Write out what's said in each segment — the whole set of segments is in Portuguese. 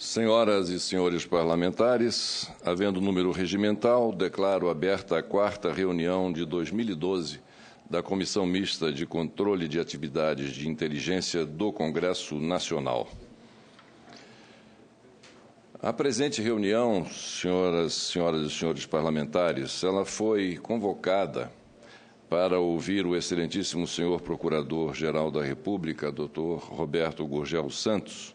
Senhoras e senhores parlamentares, havendo número regimental, declaro aberta a quarta reunião de 2012 da Comissão Mista de Controle de Atividades de Inteligência do Congresso Nacional. A presente reunião, senhoras, senhoras e senhores parlamentares, ela foi convocada para ouvir o excelentíssimo senhor Procurador-Geral da República, Dr. Roberto Gurgel Santos,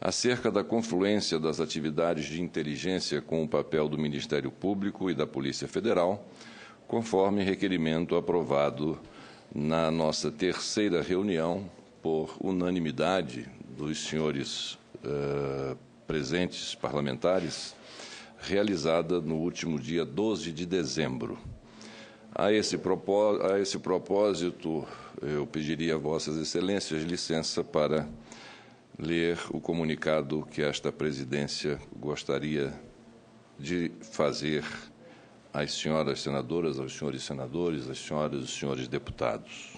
acerca da confluência das atividades de inteligência com o papel do Ministério Público e da Polícia Federal, conforme requerimento aprovado na nossa terceira reunião por unanimidade dos senhores uh, presentes parlamentares, realizada no último dia 12 de dezembro. A esse, a esse propósito, eu pediria a Vossas Excelências licença para ler o comunicado que esta presidência gostaria de fazer às senhoras senadoras, aos senhores senadores, às senhoras e aos senhores deputados.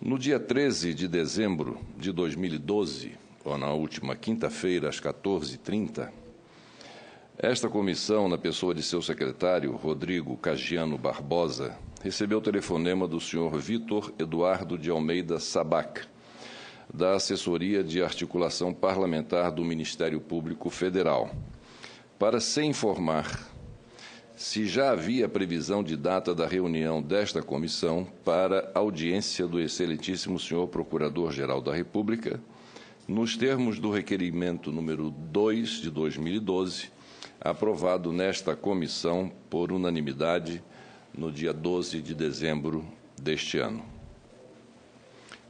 No dia 13 de dezembro de 2012, ou na última quinta-feira, às 14h30, esta comissão, na pessoa de seu secretário, Rodrigo Cagiano Barbosa, recebeu o telefonema do senhor Vitor Eduardo de Almeida Sabac, da Assessoria de Articulação Parlamentar do Ministério Público Federal, para se informar se já havia previsão de data da reunião desta comissão para audiência do excelentíssimo senhor Procurador-Geral da República, nos termos do requerimento número 2 de 2012, aprovado nesta comissão por unanimidade no dia 12 de dezembro deste ano.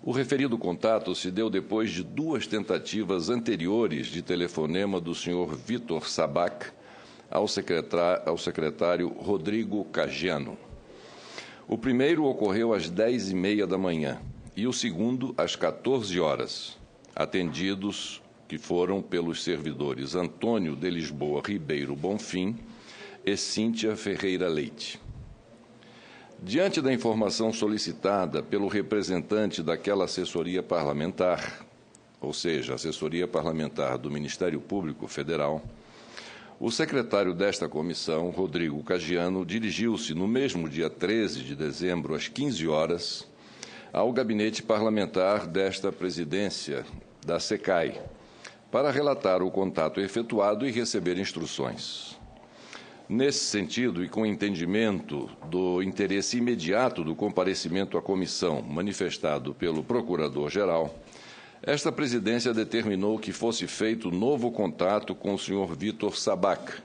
O referido contato se deu depois de duas tentativas anteriores de telefonema do senhor Vitor Sabac ao, secretário Rodrigo Cagiano. O primeiro ocorreu às dez e meia da manhã e o segundo às 14 horas, atendidos que foram pelos servidores Antônio de Lisboa Ribeiro Bonfim e Cíntia Ferreira Leite. Diante da informação solicitada pelo representante daquela assessoria parlamentar, ou seja, assessoria parlamentar do Ministério Público Federal, o secretário desta comissão, Rodrigo Cagiano, dirigiu-se no mesmo dia 13 de dezembro, às 15 horas, ao gabinete parlamentar desta presidência, da SECAI, para relatar o contato efetuado e receber instruções. Nesse sentido, e com entendimento do interesse imediato do comparecimento à comissão manifestado pelo Procurador-Geral, esta presidência determinou que fosse feito novo contato com o senhor Vitor Sabac,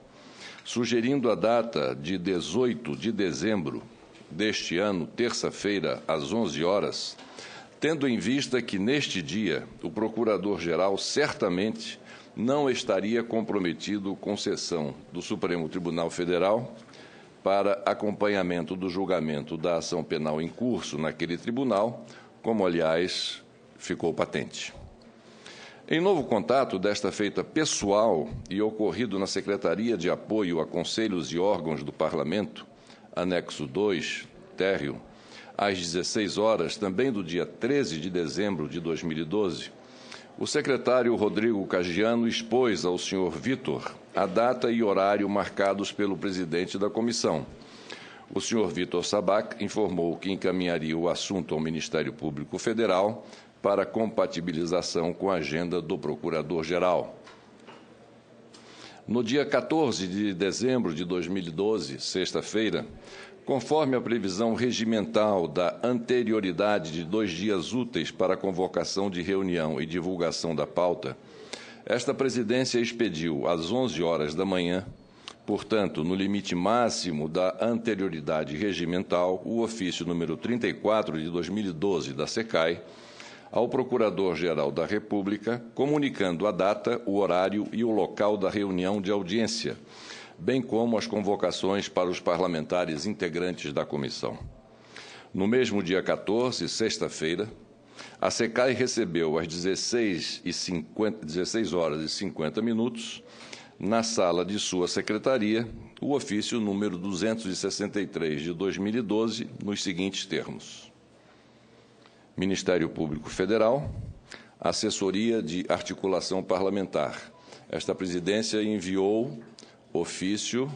sugerindo a data de 18 de dezembro deste ano, terça-feira, às 11 horas, tendo em vista que neste dia o Procurador-Geral certamente não estaria comprometido com sessão do Supremo Tribunal Federal para acompanhamento do julgamento da ação penal em curso naquele tribunal, como, aliás, ficou patente. Em novo contato, desta feita pessoal e ocorrido na Secretaria de Apoio a Conselhos e Órgãos do Parlamento, anexo 2, térreo, às 16 horas, também do dia 13 de dezembro de 2012, o secretário Rodrigo Cagiano expôs ao senhor Vitor a data e horário marcados pelo presidente da comissão. O senhor Vitor Sabac informou que encaminharia o assunto ao Ministério Público Federal para compatibilização com a agenda do Procurador-Geral. No dia 14 de dezembro de 2012, sexta-feira, Conforme a previsão regimental da anterioridade de dois dias úteis para a convocação de reunião e divulgação da pauta, esta presidência expediu às 11 horas da manhã, portanto, no limite máximo da anterioridade regimental, o ofício número 34 de 2012 da SECAI ao Procurador-Geral da República, comunicando a data, o horário e o local da reunião de audiência bem como as convocações para os parlamentares integrantes da comissão. No mesmo dia 14, sexta-feira, a SECAI recebeu às 16, e 50, 16 horas e 50 minutos, na sala de sua secretaria, o ofício número 263 de 2012, nos seguintes termos: Ministério Público Federal, Assessoria de Articulação Parlamentar. Esta presidência enviou ofício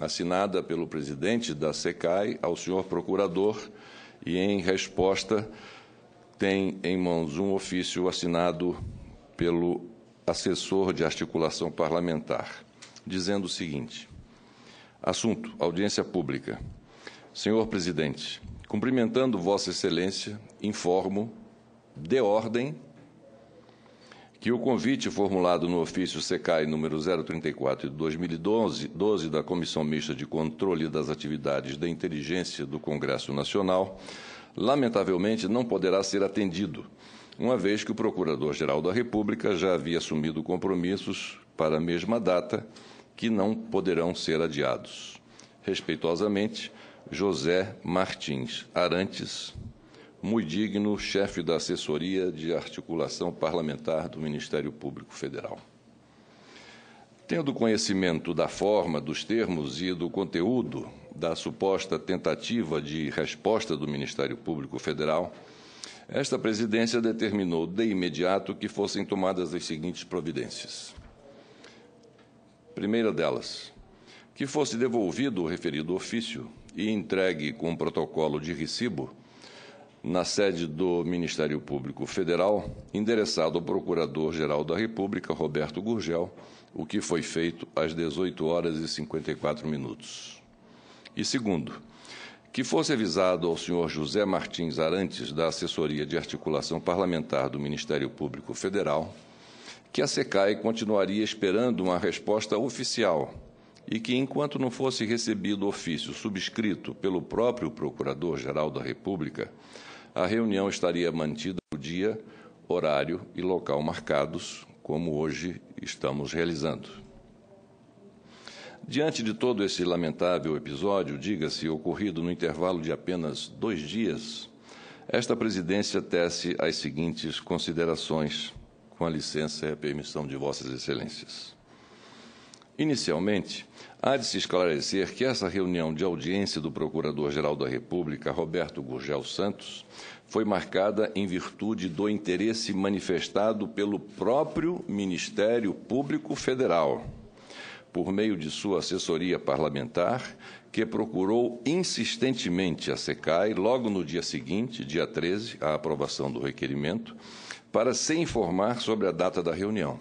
assinada pelo presidente da SECAI ao senhor procurador e, em resposta, tem em mãos um ofício assinado pelo assessor de articulação parlamentar, dizendo o seguinte: Assunto: Audiência Pública. Senhor presidente, cumprimentando Vossa Excelência, informo, de ordem, que o convite formulado no ofício SECAI número 034 de 2012 12 da Comissão Mista de Controle das Atividades da Inteligência do Congresso Nacional, lamentavelmente não poderá ser atendido, uma vez que o Procurador-Geral da República já havia assumido compromissos para a mesma data que não poderão ser adiados. Respeitosamente, José Martins Arantes, muito digno, chefe da assessoria de articulação parlamentar do Ministério Público Federal. Tendo conhecimento da forma, dos termos e do conteúdo da suposta tentativa de resposta do Ministério Público Federal, esta presidência determinou de imediato que fossem tomadas as seguintes providências. Primeira delas, que fosse devolvido o referido ofício e entregue com protocolo de recibo na sede do Ministério Público Federal, endereçado ao Procurador-Geral da República, Roberto Gurgel, o que foi feito às 18 horas e 54 minutos. E segundo, que fosse avisado ao senhor José Martins Arantes, da Assessoria de Articulação Parlamentar do Ministério Público Federal, que a SECAI continuaria esperando uma resposta oficial e que, enquanto não fosse recebido ofício subscrito pelo próprio Procurador-Geral da República, a reunião estaria mantida no dia, horário e local marcados, como hoje estamos realizando. Diante de todo esse lamentável episódio, diga-se ocorrido no intervalo de apenas dois dias, esta presidência tece as seguintes considerações, com a licença e a permissão de Vossas Excelências. Inicialmente, Há de se esclarecer que essa reunião de audiência do Procurador-Geral da República, Roberto Gurgel Santos, foi marcada em virtude do interesse manifestado pelo próprio Ministério Público Federal, por meio de sua assessoria parlamentar, que procurou insistentemente a SECAI, logo no dia seguinte, dia 13, a aprovação do requerimento, para se informar sobre a data da reunião.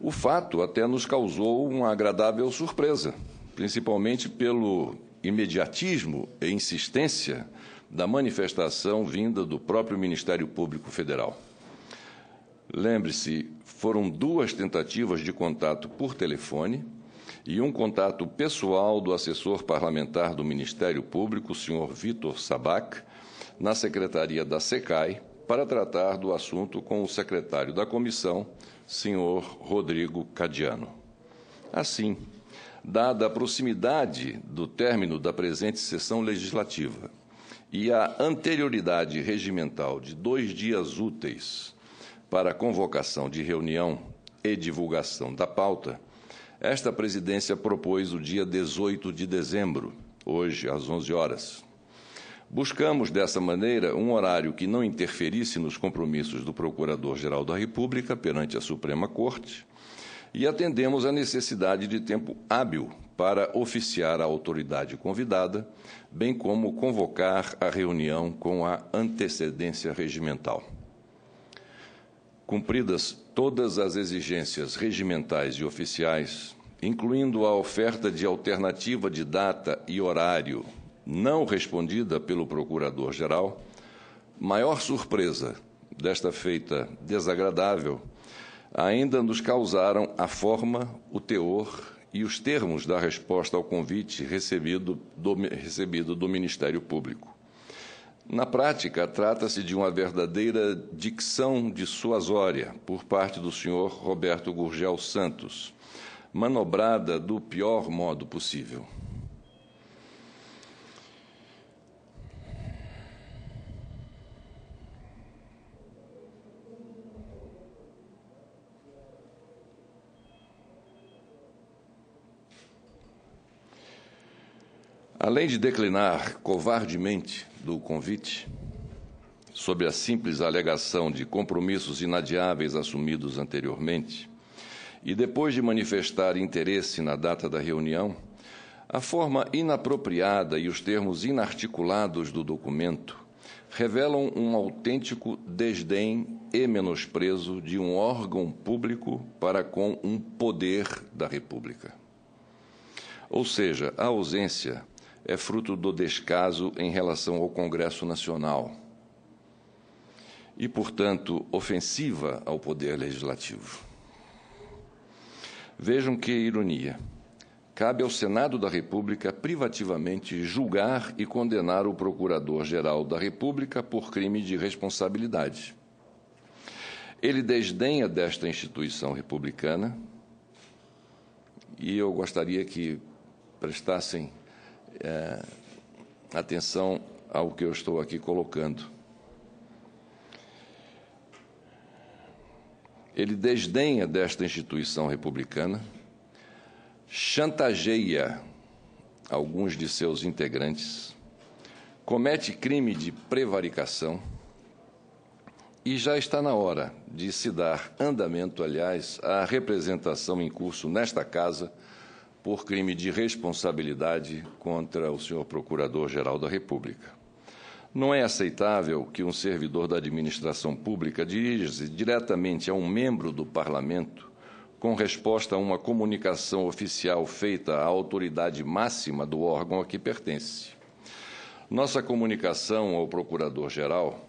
O fato até nos causou uma agradável surpresa, principalmente pelo imediatismo e insistência da manifestação vinda do próprio Ministério Público Federal. Lembre-se, foram duas tentativas de contato por telefone e um contato pessoal do assessor parlamentar do Ministério Público, senhor Vitor Sabac, na secretaria da SECAI, para tratar do assunto com o secretário da comissão, senhor Rodrigo Cadiano. Assim, dada a proximidade do término da presente sessão legislativa e a anterioridade regimental de dois dias úteis para a convocação de reunião e divulgação da pauta, esta presidência propôs o dia 18 de dezembro, hoje às 11 horas, Buscamos, dessa maneira, um horário que não interferisse nos compromissos do Procurador-Geral da República perante a Suprema Corte e atendemos à necessidade de tempo hábil para oficiar a autoridade convidada, bem como convocar a reunião com a antecedência regimental. Cumpridas todas as exigências regimentais e oficiais, incluindo a oferta de alternativa de data e horário não respondida pelo Procurador-Geral, maior surpresa desta feita desagradável ainda nos causaram a forma, o teor e os termos da resposta ao convite recebido do, recebido do Ministério Público. Na prática, trata-se de uma verdadeira dicção de suasória por parte do senhor Roberto Gurgel Santos, manobrada do pior modo possível. Além de declinar covardemente do convite, sob a simples alegação de compromissos inadiáveis assumidos anteriormente, e depois de manifestar interesse na data da reunião, a forma inapropriada e os termos inarticulados do documento revelam um autêntico desdém e menosprezo de um órgão público para com um poder da República. Ou seja, a ausência é fruto do descaso em relação ao Congresso Nacional e, portanto, ofensiva ao Poder Legislativo. Vejam que ironia. Cabe ao Senado da República privativamente julgar e condenar o Procurador-Geral da República por crime de responsabilidade. Ele desdenha desta instituição republicana e eu gostaria que prestassem é, atenção ao que eu estou aqui colocando. Ele desdenha desta instituição republicana, chantageia alguns de seus integrantes, comete crime de prevaricação e já está na hora de se dar andamento, aliás, à representação em curso nesta casa por crime de responsabilidade contra o senhor Procurador-Geral da República. Não é aceitável que um servidor da administração pública dirija-se diretamente a um membro do parlamento com resposta a uma comunicação oficial feita à autoridade máxima do órgão a que pertence. Nossa comunicação ao Procurador-Geral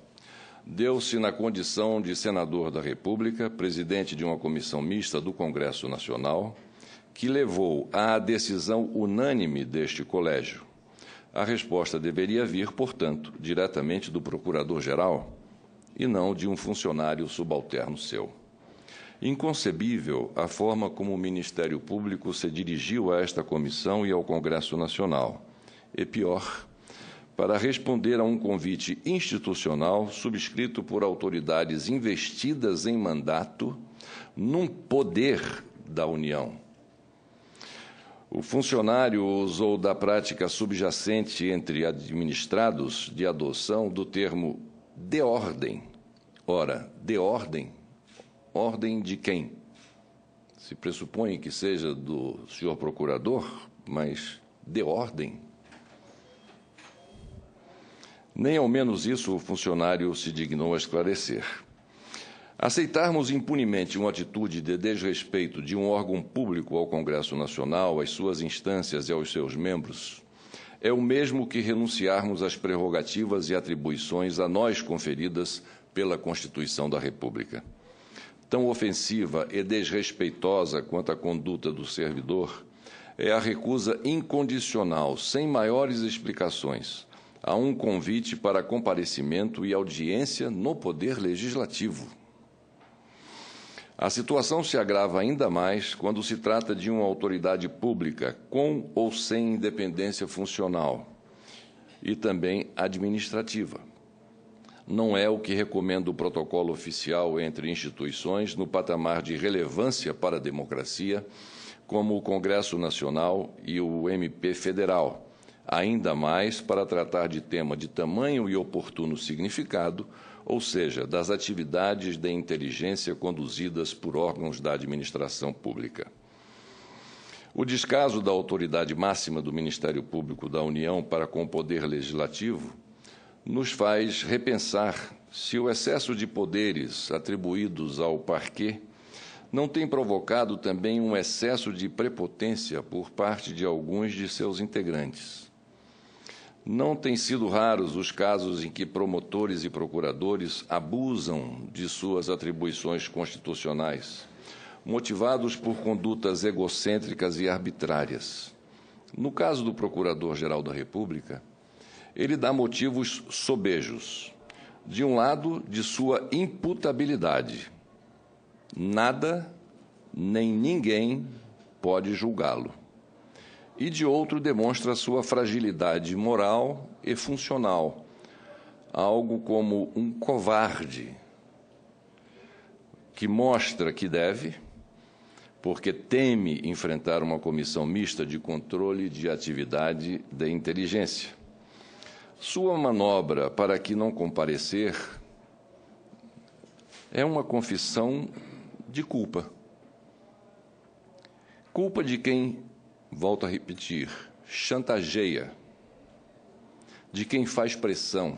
deu-se na condição de senador da República, presidente de uma comissão mista do Congresso Nacional que levou à decisão unânime deste colégio. A resposta deveria vir, portanto, diretamente do procurador-geral e não de um funcionário subalterno seu. Inconcebível a forma como o Ministério Público se dirigiu a esta comissão e ao Congresso Nacional. E pior, para responder a um convite institucional subscrito por autoridades investidas em mandato num poder da União o funcionário usou da prática subjacente entre administrados de adoção do termo de ordem. Ora, de ordem? Ordem de quem? Se pressupõe que seja do senhor procurador, mas de ordem? Nem ao menos isso o funcionário se dignou a esclarecer. Aceitarmos impunemente uma atitude de desrespeito de um órgão público ao Congresso Nacional, às suas instâncias e aos seus membros, é o mesmo que renunciarmos às prerrogativas e atribuições a nós conferidas pela Constituição da República. Tão ofensiva e desrespeitosa quanto a conduta do servidor é a recusa incondicional, sem maiores explicações, a um convite para comparecimento e audiência no Poder Legislativo. A situação se agrava ainda mais quando se trata de uma autoridade pública com ou sem independência funcional e também administrativa. Não é o que recomenda o protocolo oficial entre instituições no patamar de relevância para a democracia, como o Congresso Nacional e o MP Federal, ainda mais para tratar de tema de tamanho e oportuno significado ou seja, das atividades de inteligência conduzidas por órgãos da administração pública. O descaso da autoridade máxima do Ministério Público da União para com o Poder Legislativo nos faz repensar se o excesso de poderes atribuídos ao parquet não tem provocado também um excesso de prepotência por parte de alguns de seus integrantes. Não têm sido raros os casos em que promotores e procuradores abusam de suas atribuições constitucionais, motivados por condutas egocêntricas e arbitrárias. No caso do Procurador-Geral da República, ele dá motivos sobejos. De um lado, de sua imputabilidade. Nada nem ninguém pode julgá-lo e de outro demonstra sua fragilidade moral e funcional, algo como um covarde que mostra que deve, porque teme enfrentar uma comissão mista de controle de atividade de inteligência. Sua manobra para que não comparecer é uma confissão de culpa. Culpa de quem volto a repetir, chantageia, de quem faz pressão,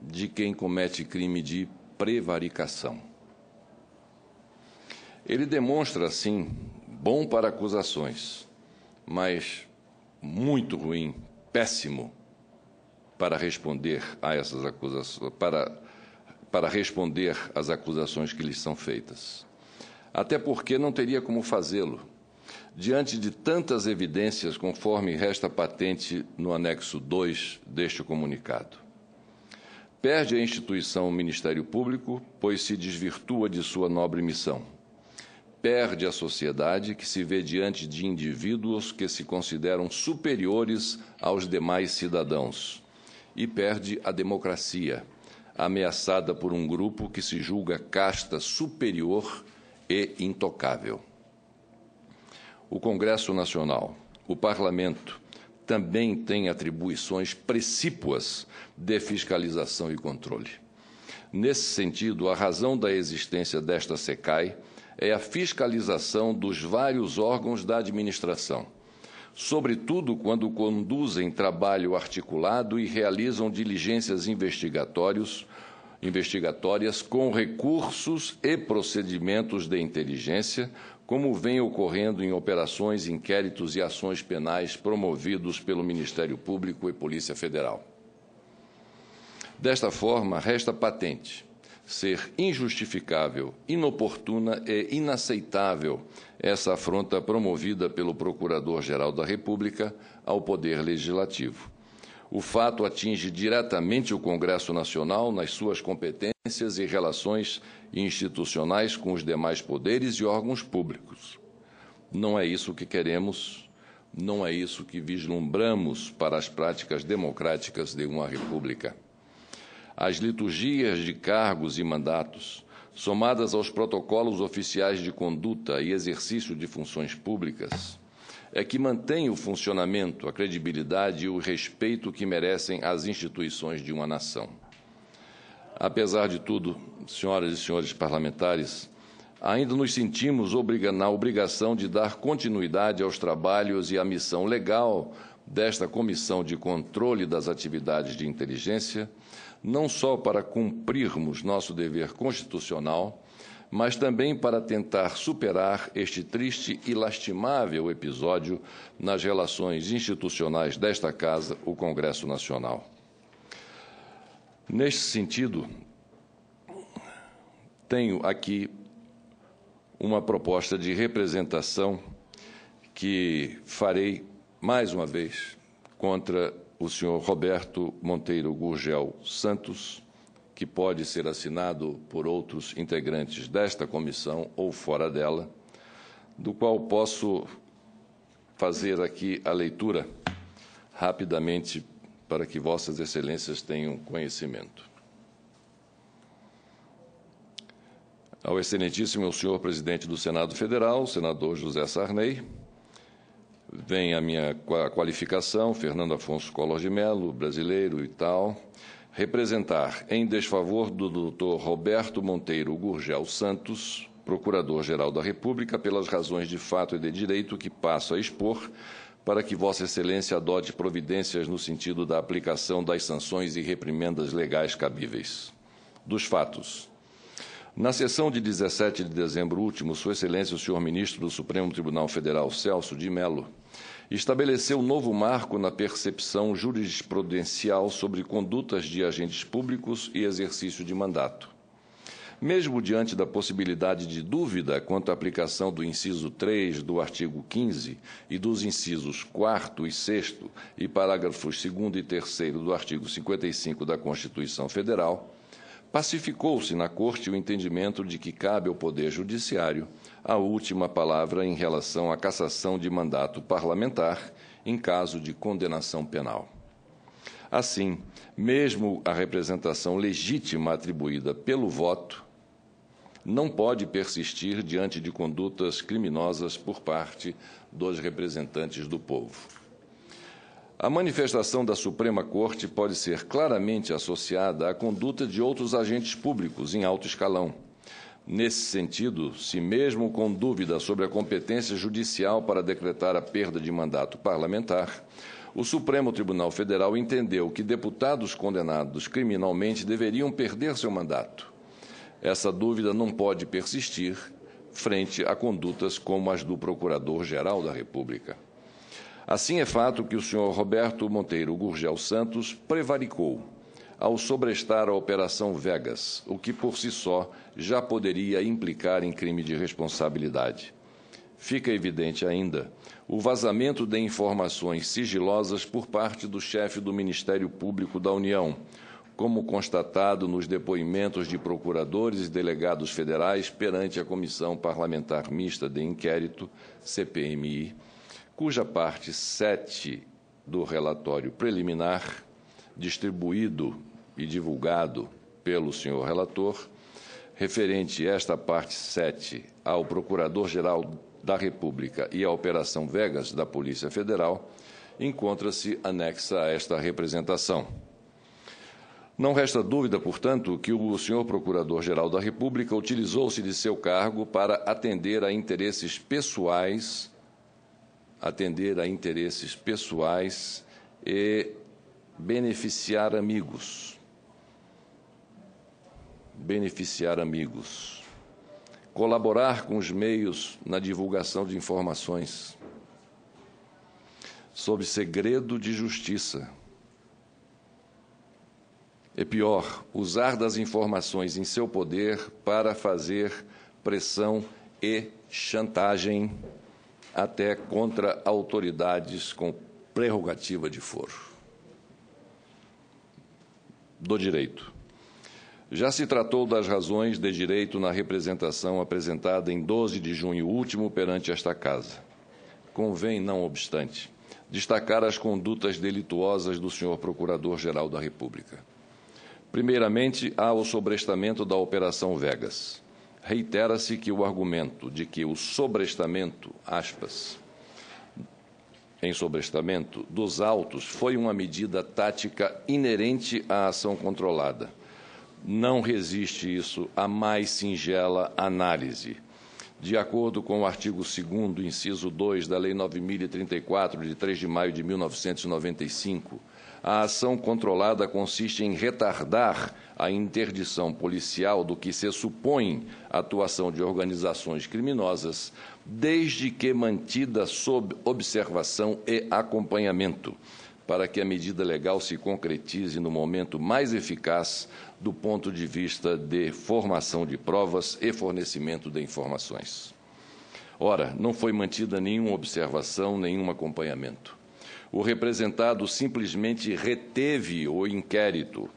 de quem comete crime de prevaricação. Ele demonstra, assim, bom para acusações, mas muito ruim, péssimo para responder a essas acusações, para, para responder às acusações que lhes são feitas. Até porque não teria como fazê-lo Diante de tantas evidências, conforme resta patente no anexo 2 deste comunicado, perde a instituição o Ministério Público, pois se desvirtua de sua nobre missão. Perde a sociedade, que se vê diante de indivíduos que se consideram superiores aos demais cidadãos. E perde a democracia, ameaçada por um grupo que se julga casta superior e intocável. O Congresso Nacional, o Parlamento, também tem atribuições precípuas de fiscalização e controle. Nesse sentido, a razão da existência desta SECAI é a fiscalização dos vários órgãos da administração, sobretudo quando conduzem trabalho articulado e realizam diligências investigatórios, investigatórias com recursos e procedimentos de inteligência como vem ocorrendo em operações, inquéritos e ações penais promovidos pelo Ministério Público e Polícia Federal. Desta forma, resta patente ser injustificável, inoportuna e inaceitável essa afronta promovida pelo Procurador-Geral da República ao Poder Legislativo o fato atinge diretamente o Congresso Nacional nas suas competências e relações institucionais com os demais poderes e órgãos públicos. Não é isso que queremos, não é isso que vislumbramos para as práticas democráticas de uma república. As liturgias de cargos e mandatos, somadas aos protocolos oficiais de conduta e exercício de funções públicas, é que mantém o funcionamento, a credibilidade e o respeito que merecem as instituições de uma nação. Apesar de tudo, senhoras e senhores parlamentares, ainda nos sentimos na obrigação de dar continuidade aos trabalhos e à missão legal desta Comissão de Controle das Atividades de Inteligência, não só para cumprirmos nosso dever constitucional, mas também para tentar superar este triste e lastimável episódio nas relações institucionais desta Casa, o Congresso Nacional. Neste sentido, tenho aqui uma proposta de representação que farei mais uma vez contra o senhor Roberto Monteiro Gurgel Santos, que pode ser assinado por outros integrantes desta comissão ou fora dela, do qual posso fazer aqui a leitura rapidamente para que Vossas Excelências tenham conhecimento. Ao Excelentíssimo Senhor Presidente do Senado Federal, Senador José Sarney, vem a minha qualificação, Fernando Afonso Collor de Mello, brasileiro e tal representar em desfavor do Dr. Roberto Monteiro Gurgel Santos, Procurador-Geral da República, pelas razões de fato e de direito que passo a expor, para que Vossa Excelência adote providências no sentido da aplicação das sanções e reprimendas legais cabíveis. Dos fatos. Na sessão de 17 de dezembro último, Sua Excelência o Senhor Ministro do Supremo Tribunal Federal Celso de Mello estabeleceu um novo marco na percepção jurisprudencial sobre condutas de agentes públicos e exercício de mandato. Mesmo diante da possibilidade de dúvida quanto à aplicação do inciso 3 do artigo 15 e dos incisos 4 e 6 e parágrafos 2 e 3 do artigo 55 da Constituição Federal, pacificou-se na Corte o entendimento de que cabe ao Poder Judiciário a última palavra em relação à cassação de mandato parlamentar em caso de condenação penal. Assim, mesmo a representação legítima atribuída pelo voto não pode persistir diante de condutas criminosas por parte dos representantes do povo. A manifestação da Suprema Corte pode ser claramente associada à conduta de outros agentes públicos em alto escalão Nesse sentido, se mesmo com dúvida sobre a competência judicial para decretar a perda de mandato parlamentar, o Supremo Tribunal Federal entendeu que deputados condenados criminalmente deveriam perder seu mandato. Essa dúvida não pode persistir frente a condutas como as do Procurador-Geral da República. Assim é fato que o senhor Roberto Monteiro Gurgel Santos prevaricou ao sobrestar a Operação Vegas, o que por si só já poderia implicar em crime de responsabilidade. Fica evidente ainda o vazamento de informações sigilosas por parte do chefe do Ministério Público da União, como constatado nos depoimentos de procuradores e delegados federais perante a Comissão Parlamentar Mista de Inquérito, CPMI, cuja parte 7 do relatório preliminar, distribuído e divulgado pelo senhor relator, referente esta parte 7 ao Procurador-Geral da República e à Operação Vegas da Polícia Federal, encontra-se anexa a esta representação. Não resta dúvida, portanto, que o senhor Procurador-Geral da República utilizou-se de seu cargo para atender a interesses pessoais, atender a interesses pessoais e beneficiar amigos beneficiar amigos, colaborar com os meios na divulgação de informações, sob segredo de justiça. É pior, usar das informações em seu poder para fazer pressão e chantagem, até contra autoridades com prerrogativa de foro. Do direito. Já se tratou das razões de direito na representação apresentada em 12 de junho último perante esta Casa. Convém, não obstante, destacar as condutas delituosas do senhor Procurador-Geral da República. Primeiramente, há o sobrestamento da Operação Vegas. Reitera-se que o argumento de que o sobrestamento, aspas, em sobrestamento dos autos foi uma medida tática inerente à ação controlada não resiste isso à mais singela análise. De acordo com o artigo 2 inciso 2 da Lei 9034 de 3 de maio de 1995, a ação controlada consiste em retardar a interdição policial do que se supõe atuação de organizações criminosas, desde que mantida sob observação e acompanhamento, para que a medida legal se concretize no momento mais eficaz do ponto de vista de formação de provas e fornecimento de informações. Ora, não foi mantida nenhuma observação, nenhum acompanhamento. O representado simplesmente reteve o inquérito,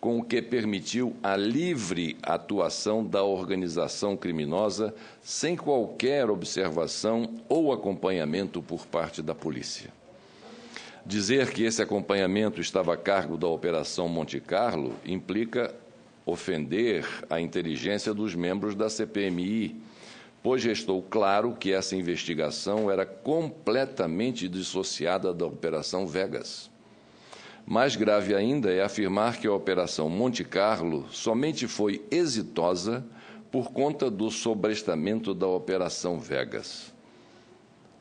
com o que permitiu a livre atuação da organização criminosa sem qualquer observação ou acompanhamento por parte da polícia. Dizer que esse acompanhamento estava a cargo da Operação Monte Carlo implica ofender a inteligência dos membros da CPMI, pois restou claro que essa investigação era completamente dissociada da Operação Vegas. Mais grave ainda é afirmar que a Operação Monte Carlo somente foi exitosa por conta do sobrestamento da Operação Vegas.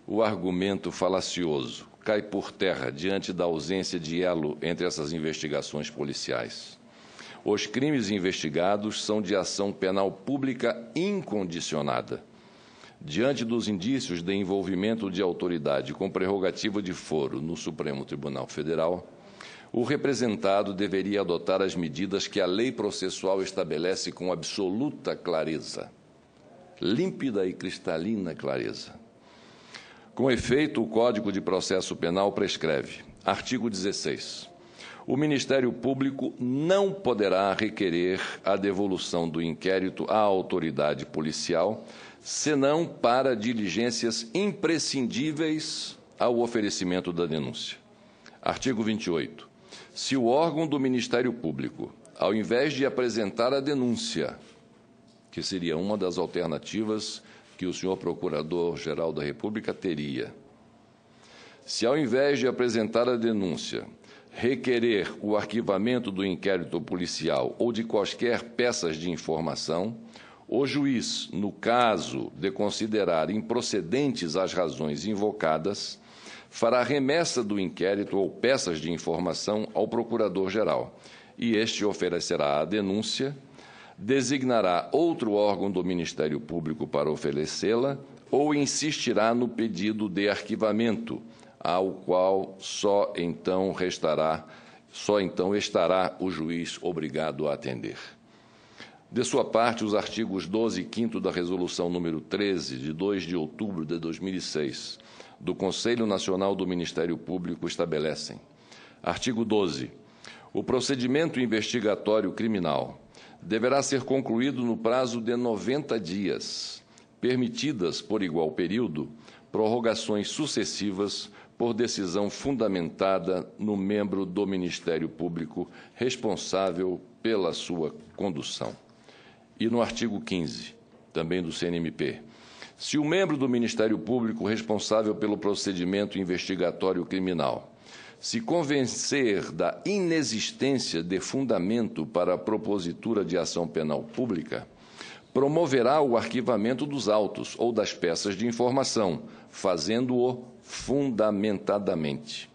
O argumento falacioso cai por terra diante da ausência de elo entre essas investigações policiais. Os crimes investigados são de ação penal pública incondicionada. Diante dos indícios de envolvimento de autoridade com prerrogativa de foro no Supremo Tribunal Federal, o representado deveria adotar as medidas que a lei processual estabelece com absoluta clareza, límpida e cristalina clareza com efeito, o Código de Processo Penal prescreve. Artigo 16. O Ministério Público não poderá requerer a devolução do inquérito à autoridade policial, senão para diligências imprescindíveis ao oferecimento da denúncia. Artigo 28. Se o órgão do Ministério Público, ao invés de apresentar a denúncia, que seria uma das alternativas que o senhor Procurador-Geral da República teria. Se, ao invés de apresentar a denúncia, requerer o arquivamento do inquérito policial ou de quaisquer peças de informação, o juiz, no caso de considerar improcedentes as razões invocadas, fará remessa do inquérito ou peças de informação ao Procurador-Geral, e este oferecerá a denúncia designará outro órgão do Ministério Público para oferecê-la ou insistirá no pedido de arquivamento, ao qual só então restará, só então estará o juiz obrigado a atender. De sua parte, os artigos 12 e 5 da Resolução número 13, de 2 de outubro de 2006, do Conselho Nacional do Ministério Público estabelecem. Artigo 12. O procedimento investigatório criminal deverá ser concluído no prazo de 90 dias, permitidas, por igual período, prorrogações sucessivas por decisão fundamentada no membro do Ministério Público responsável pela sua condução. E no artigo 15, também do CNMP, se o membro do Ministério Público responsável pelo procedimento investigatório criminal se convencer da inexistência de fundamento para a propositura de ação penal pública, promoverá o arquivamento dos autos ou das peças de informação, fazendo-o fundamentadamente.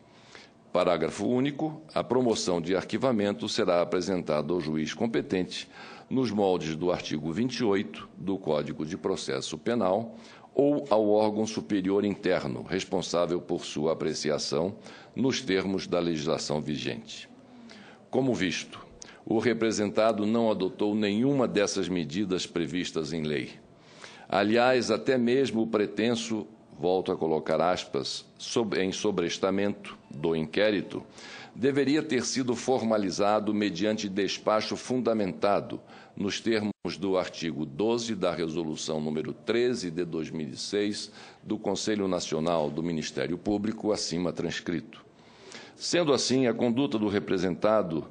Parágrafo único. A promoção de arquivamento será apresentada ao juiz competente nos moldes do artigo 28 do Código de Processo Penal, ou ao órgão superior interno responsável por sua apreciação nos termos da legislação vigente. Como visto, o representado não adotou nenhuma dessas medidas previstas em lei. Aliás, até mesmo o pretenso, volto a colocar aspas, em sobrestamento do inquérito, deveria ter sido formalizado mediante despacho fundamentado nos termos do artigo 12 da Resolução número 13 de 2006 do Conselho Nacional do Ministério Público, acima transcrito. Sendo assim, a conduta do representado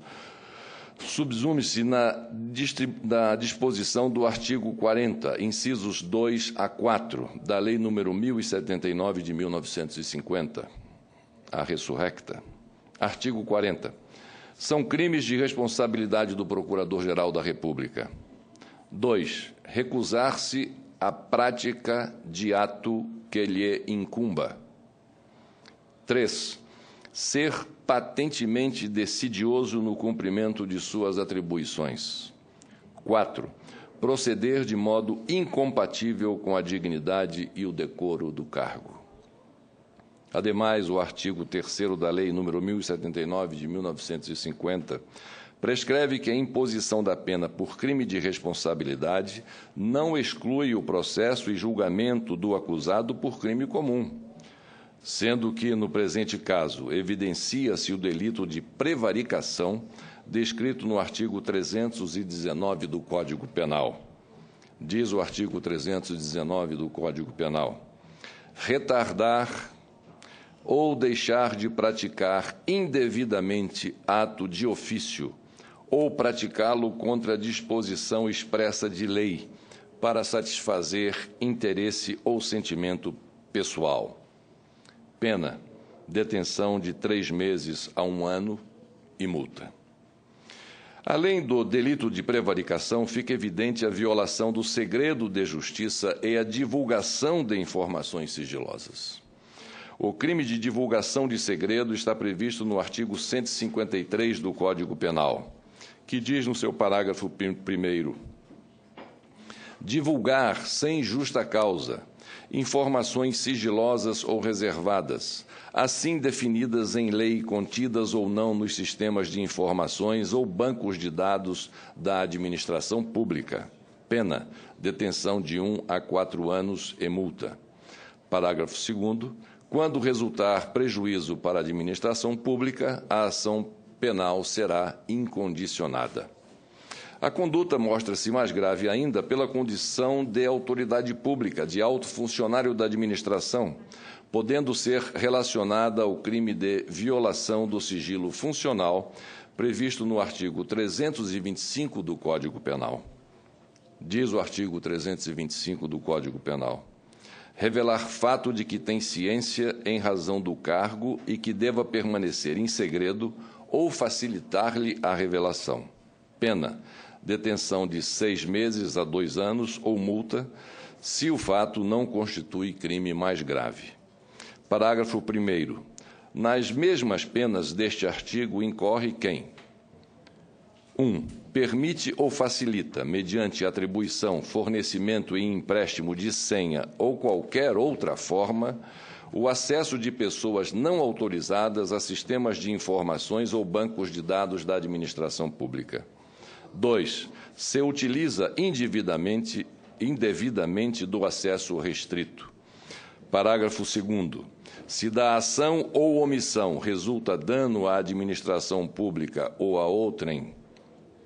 subsume-se na, na, disposição do artigo 40, incisos 2 a 4 da Lei número 1079 de 1950, a ressurrecta. Artigo 40. São crimes de responsabilidade do Procurador-Geral da República. 2. Recusar-se à prática de ato que lhe incumba. 3. Ser patentemente decidioso no cumprimento de suas atribuições. 4. Proceder de modo incompatível com a dignidade e o decoro do cargo. Ademais, o artigo 3 da Lei nº 1079 de 1950 prescreve que a imposição da pena por crime de responsabilidade não exclui o processo e julgamento do acusado por crime comum, sendo que, no presente caso, evidencia-se o delito de prevaricação descrito no artigo 319 do Código Penal. Diz o artigo 319 do Código Penal: retardar ou deixar de praticar indevidamente ato de ofício, ou praticá-lo contra a disposição expressa de lei, para satisfazer interesse ou sentimento pessoal. Pena: detenção de três meses a um ano e multa. Além do delito de prevaricação, fica evidente a violação do segredo de justiça e a divulgação de informações sigilosas. O crime de divulgação de segredo está previsto no artigo 153 do Código Penal, que diz no seu parágrafo primeiro: divulgar sem justa causa informações sigilosas ou reservadas, assim definidas em lei, contidas ou não nos sistemas de informações ou bancos de dados da administração pública. Pena: detenção de um a quatro anos e multa. Parágrafo 2. Quando resultar prejuízo para a administração pública, a ação penal será incondicionada. A conduta mostra-se mais grave ainda pela condição de autoridade pública, de alto funcionário da administração, podendo ser relacionada ao crime de violação do sigilo funcional previsto no artigo 325 do Código Penal. Diz o artigo 325 do Código Penal: revelar fato de que tem ciência em razão do cargo e que deva permanecer em segredo ou facilitar-lhe a revelação. Pena: detenção de seis meses a dois anos ou multa, se o fato não constitui crime mais grave. Parágrafo 1. Nas mesmas penas deste artigo incorre quem, 1. Permite ou facilita, mediante atribuição, fornecimento e empréstimo de senha ou qualquer outra forma, o acesso de pessoas não autorizadas a sistemas de informações ou bancos de dados da administração pública. 2. Se utiliza indevidamente, indevidamente do acesso restrito. Parágrafo 2. Se da ação ou omissão resulta dano à administração pública ou a outrem,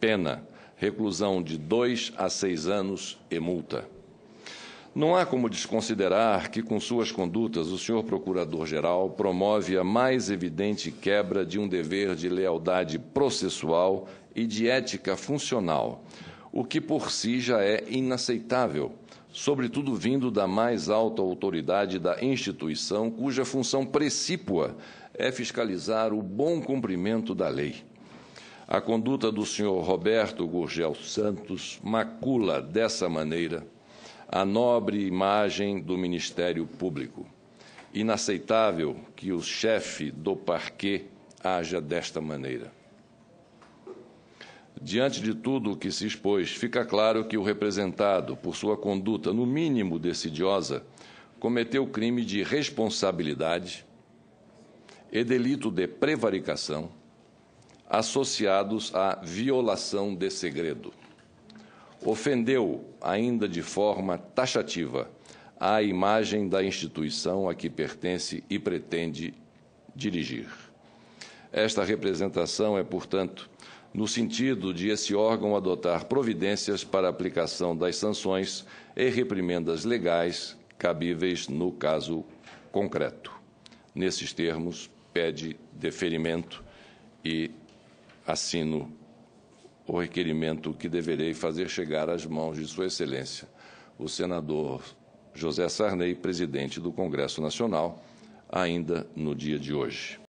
pena, reclusão de dois a seis anos e multa. Não há como desconsiderar que, com suas condutas, o senhor Procurador-Geral promove a mais evidente quebra de um dever de lealdade processual e de ética funcional, o que por si já é inaceitável, sobretudo vindo da mais alta autoridade da instituição, cuja função precípua é fiscalizar o bom cumprimento da lei. A conduta do senhor Roberto Gurgel Santos macula dessa maneira a nobre imagem do Ministério Público. Inaceitável que o chefe do parquê haja desta maneira. Diante de tudo o que se expôs, fica claro que o representado, por sua conduta no mínimo decidiosa, cometeu crime de responsabilidade e delito de prevaricação associados à violação de segredo. Ofendeu, ainda de forma taxativa, a imagem da instituição a que pertence e pretende dirigir. Esta representação é, portanto, no sentido de esse órgão adotar providências para aplicação das sanções e reprimendas legais cabíveis no caso concreto. Nesses termos, pede deferimento e assino o requerimento que deverei fazer chegar às mãos de Sua Excelência, o senador José Sarney, presidente do Congresso Nacional, ainda no dia de hoje.